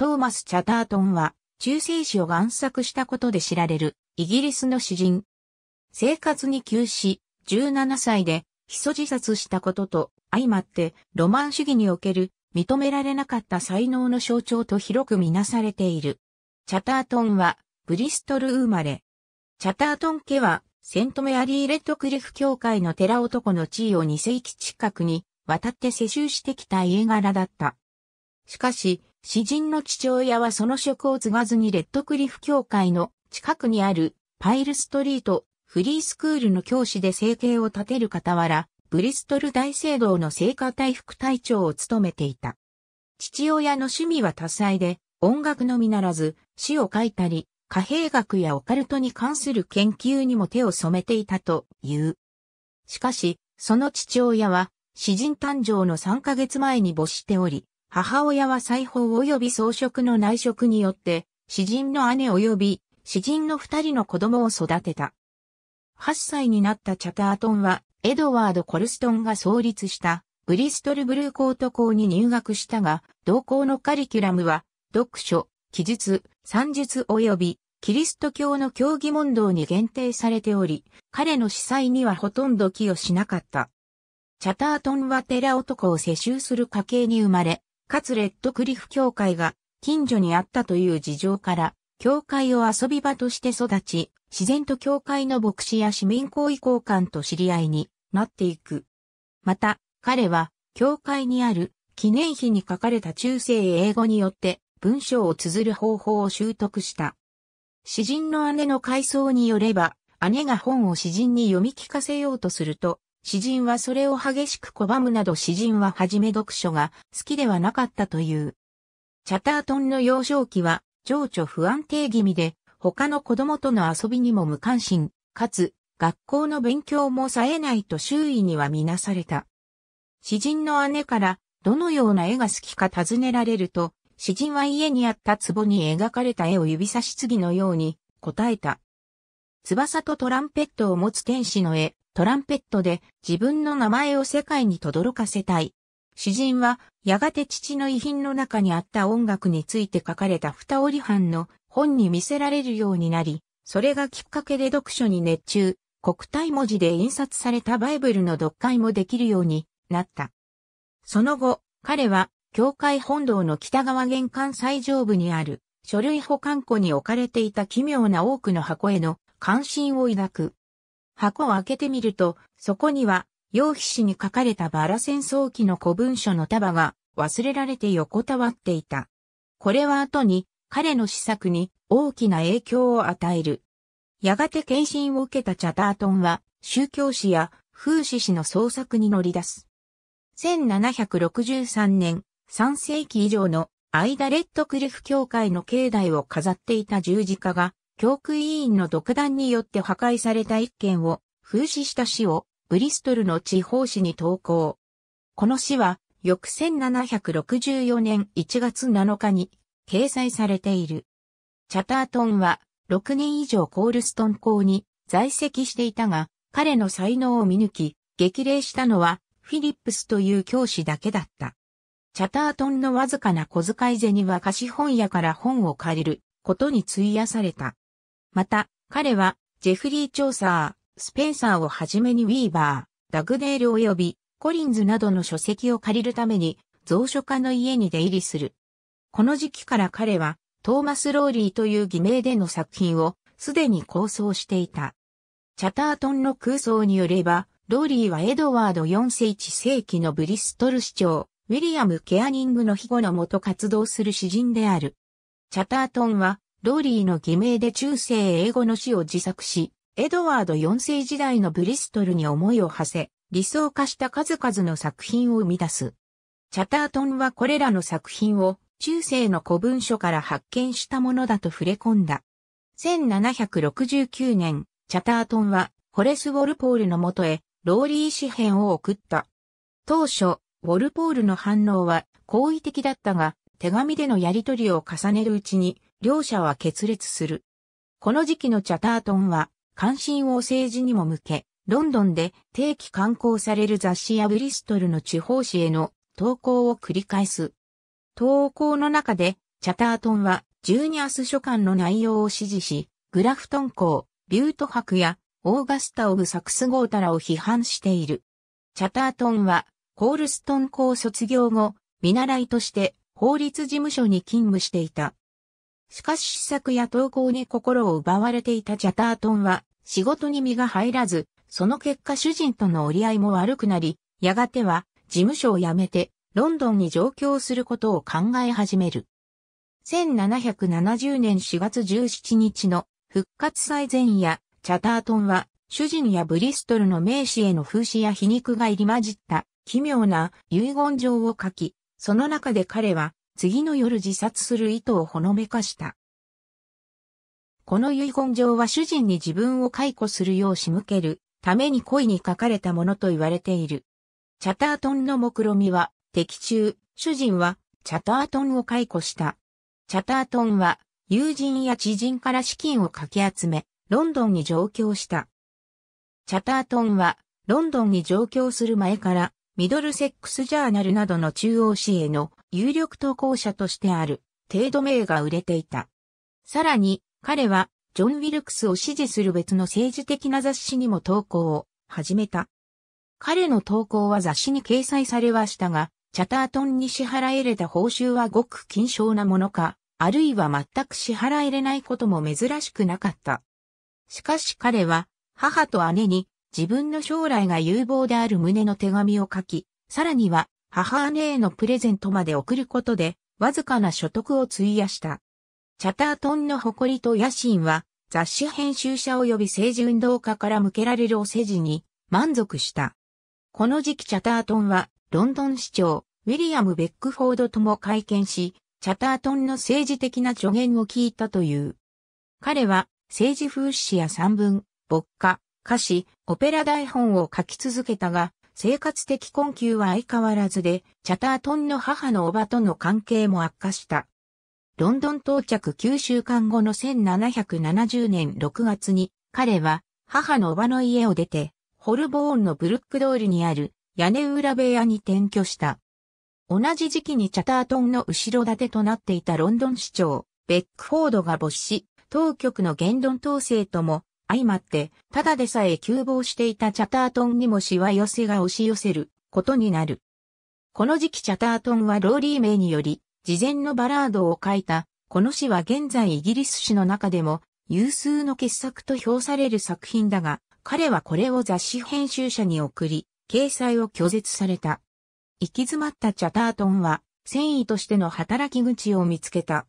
トーマス・チャタートンは、中世史を暗作したことで知られる、イギリスの詩人。生活に急死、17歳で、ヒ素自殺したことと、相まって、ロマン主義における、認められなかった才能の象徴と広くみなされている。チャタートンは、ブリストル生まれ。チャタートン家は、セントメアリー・レッドクリフ教会の寺男の地位を2世紀近くに、渡って世襲してきた家柄だった。しかし、詩人の父親はその職を継がずにレッドクリフ教会の近くにあるパイルストリートフリースクールの教師で生計を立てる傍ら、ブリストル大聖堂の聖歌隊副隊長を務めていた。父親の趣味は多彩で、音楽のみならず、詩を書いたり、貨幣学やオカルトに関する研究にも手を染めていたという。しかし、その父親は、詩人誕生の3ヶ月前に没しており、母親は裁縫及び装飾の内職によって、詩人の姉及び詩人の二人の子供を育てた。8歳になったチャタートンは、エドワード・コルストンが創立したブリストル・ブルーコート校に入学したが、同校のカリキュラムは、読書、記述、算術及びキリスト教の教義問答に限定されており、彼の司祭にはほとんど寄与しなかった。チャタートンは寺男を世襲する家系に生まれ、かつレッドクリフ教会が近所にあったという事情から、教会を遊び場として育ち、自然と教会の牧師や市民行為交換と知り合いになっていく。また、彼は、教会にある記念碑に書かれた中世英語によって文章を綴る方法を習得した。詩人の姉の回想によれば、姉が本を詩人に読み聞かせようとすると、詩人はそれを激しく拒むなど詩人ははじめ読書が好きではなかったという。チャタートンの幼少期は情緒不安定気味で他の子供との遊びにも無関心、かつ学校の勉強もさえないと周囲にはみなされた。詩人の姉からどのような絵が好きか尋ねられると、詩人は家にあった壺に描かれた絵を指差し継ぎのように答えた。翼とトランペットを持つ天使の絵、トランペットで自分の名前を世界に轟かせたい。詩人は、やがて父の遺品の中にあった音楽について書かれた二折半の本に見せられるようになり、それがきっかけで読書に熱中、国体文字で印刷されたバイブルの読解もできるようになった。その後、彼は、教会本堂の北側玄関最上部にある、書類保管庫に置かれていた奇妙な多くの箱への関心を抱く。箱を開けてみると、そこには、楊皮紙に書かれたバラ戦争記の古文書の束が忘れられて横たわっていた。これは後に彼の施策に大きな影響を与える。やがて献身を受けたチャタートンは宗教史や風刺史の創作に乗り出す。1763年、3世紀以上の間レッドクリフ教会の境内を飾っていた十字架が教区委員の独断によって破壊された一件を風刺した詩をブリストルの地方紙に投稿。この詩は翌1764年1月7日に掲載されている。チャタートンは6年以上コールストン校に在籍していたが、彼の才能を見抜き、激励したのはフィリップスという教師だけだった。チャタートンのわずかな小遣い銭は貸本屋から本を借りることに費やされた。また、彼は、ジェフリー・チョーサー、スペンサーをはじめにウィーバー、ダグデール及びコリンズなどの書籍を借りるために、蔵書家の家に出入りする。この時期から彼は、トーマス・ローリーという偽名での作品を、すでに構想していた。チャタートンの空想によれば、ローリーはエドワード4世1世紀のブリストル市長、ウィリアム・ケアニングの庇護のもと活動する詩人である。チャタートンはローリーの偽名で中世英語の詩を自作し、エドワード4世時代のブリストルに思いを馳せ、理想化した数々の作品を生み出す。チャタートンはこれらの作品を中世の古文書から発見したものだと触れ込んだ。1769年、チャタートンはホレス・ウォルポールのもとへローリー詩編を送った。当初、ウォルポールの反応は好意的だったが、手紙でのやり取りを重ねるうちに、両者は決裂する。この時期のチャタートンは、関心を政治にも向け、ロンドンで定期刊行される雑誌やブリストルの地方紙への投稿を繰り返す。投稿の中で、チャタートンは、ジュニアス書簡の内容を支持し、グラフトン校、ビュート博や、オーガスタ・オブ・サクス・ゴータラを批判している。チャタートンは、コールストン校卒業後、見習いとして法律事務所に勤務していた。しかし試作や投稿に心を奪われていたチャタートンは仕事に身が入らず、その結果主人との折り合いも悪くなり、やがては事務所を辞めてロンドンに上京することを考え始める。1770年4月17日の復活祭前夜、チャタートンは主人やブリストルの名士への風刺や皮肉が入り混じった奇妙な遺言状を書き、その中で彼は次の夜自殺する意図をほのめかした。この遺言状は主人に自分を解雇するよう仕向けるために故意に書かれたものと言われている。チャタートンの目論みは、敵中、主人はチャタートンを解雇した。チャタートンは友人や知人から資金をかき集め、ロンドンに上京した。チャタートンはロンドンに上京する前からミドルセックスジャーナルなどの中央紙への有力投稿者としてある、程度名が売れていた。さらに、彼は、ジョン・ウィルクスを支持する別の政治的な雑誌にも投稿を始めた。彼の投稿は雑誌に掲載されはしたが、チャタートンに支払えれた報酬はごく緊張なものか、あるいは全く支払えれないことも珍しくなかった。しかし彼は、母と姉に自分の将来が有望である旨の手紙を書き、さらには母姉へのプレゼントまで送ることで、わずかな所得を費やした。チャタートンの誇りと野心は、雑誌編集者及び政治運動家から向けられるお世辞に満足した。この時期チャタートンは、ロンドン市長、ウィリアム・ベックフォードとも会見し、チャタートンの政治的な助言を聞いたという。彼は、政治風刺や散文、牧歌、歌詞、オペラ台本を書き続けたが、生活的困窮は相変わらずで、チャタートンの母のおばとの関係も悪化した。ロンドン到着9週間後の1770年6月に、彼は母のおばの家を出て、ホルボーンのブルック通りにある屋根裏部屋に転居した。同じ時期にチャタートンの後ろ盾となっていたロンドン市長、ベックフォードが没し、当局の言論統制とも相まって、ただでさえ急防していたチャタートンにもしわ寄せが押し寄せることになる。この時期チャタートンはローリー名により、事前のバラードを書いた、この詩は現在イギリス詩の中でも有数の傑作と評される作品だが、彼はこれを雑誌編集者に送り、掲載を拒絶された。行き詰まったチャタートンは、繊維としての働き口を見つけた。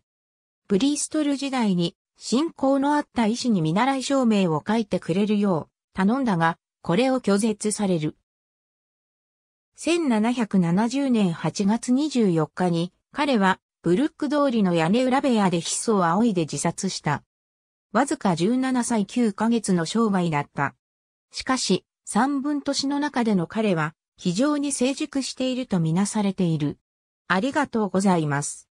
ブリーストル時代に信仰のあった医師に見習い証明を書いてくれるよう頼んだが、これを拒絶される。1770年8月24日に彼はブルック通りの屋根裏部屋で筆を仰いで自殺した。わずか17歳9ヶ月の商売だった。しかし、三分年の中での彼は非常に成熟しているとみなされている。ありがとうございます。